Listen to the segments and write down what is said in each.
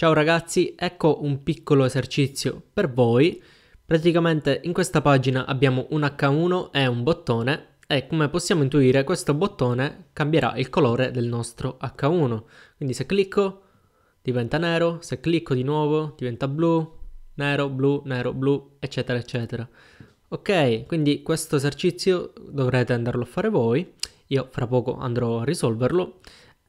Ciao ragazzi, ecco un piccolo esercizio per voi. Praticamente in questa pagina abbiamo un H1 e un bottone e come possiamo intuire questo bottone cambierà il colore del nostro H1. Quindi se clicco diventa nero, se clicco di nuovo diventa blu, nero, blu, nero, blu, eccetera, eccetera. Ok, quindi questo esercizio dovrete andarlo a fare voi. Io fra poco andrò a risolverlo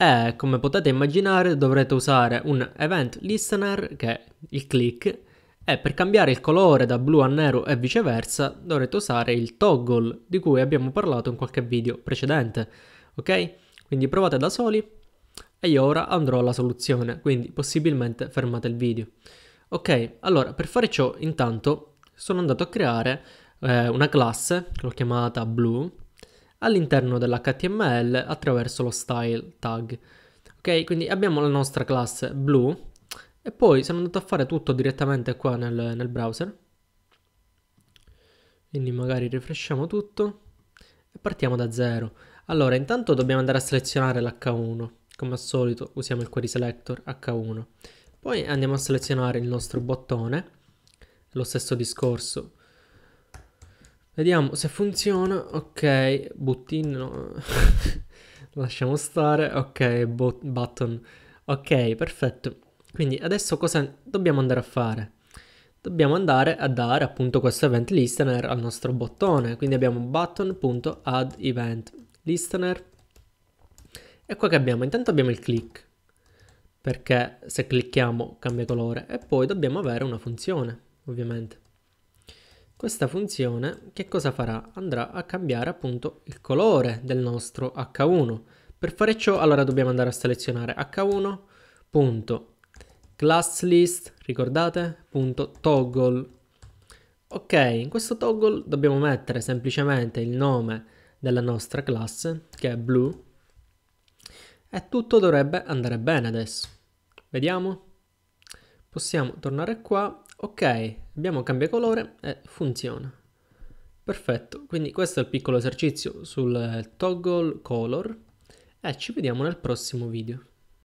e come potete immaginare dovrete usare un event listener che è il click e per cambiare il colore da blu a nero e viceversa dovrete usare il toggle di cui abbiamo parlato in qualche video precedente ok? Quindi provate da soli e io ora andrò alla soluzione quindi possibilmente fermate il video ok allora per fare ciò intanto sono andato a creare eh, una classe che l'ho chiamata blue all'interno dell'HTML attraverso lo style tag. Ok, quindi abbiamo la nostra classe blu e poi sono andato a fare tutto direttamente qua nel, nel browser. Quindi magari rifresciamo tutto e partiamo da zero. Allora, intanto dobbiamo andare a selezionare l'H1. Come al solito usiamo il query selector H1. Poi andiamo a selezionare il nostro bottone, lo stesso discorso Vediamo se funziona. Ok, buttin no. Lasciamo stare. Ok, button. Ok, perfetto. Quindi adesso cosa dobbiamo andare a fare? Dobbiamo andare a dare appunto questo event listener al nostro bottone. Quindi abbiamo button.add event listener. E qua che abbiamo? Intanto abbiamo il click. Perché se clicchiamo cambia colore. E poi dobbiamo avere una funzione, ovviamente. Questa funzione che cosa farà? Andrà a cambiare appunto il colore del nostro H1. Per fare ciò allora dobbiamo andare a selezionare H1.classList, ricordate? .toggle. Ok, in questo toggle dobbiamo mettere semplicemente il nome della nostra classe, che è blu, e tutto dovrebbe andare bene adesso. Vediamo? Possiamo tornare qua. Ok, abbiamo cambia colore e funziona. Perfetto, quindi questo è il piccolo esercizio sul toggle color e ci vediamo nel prossimo video.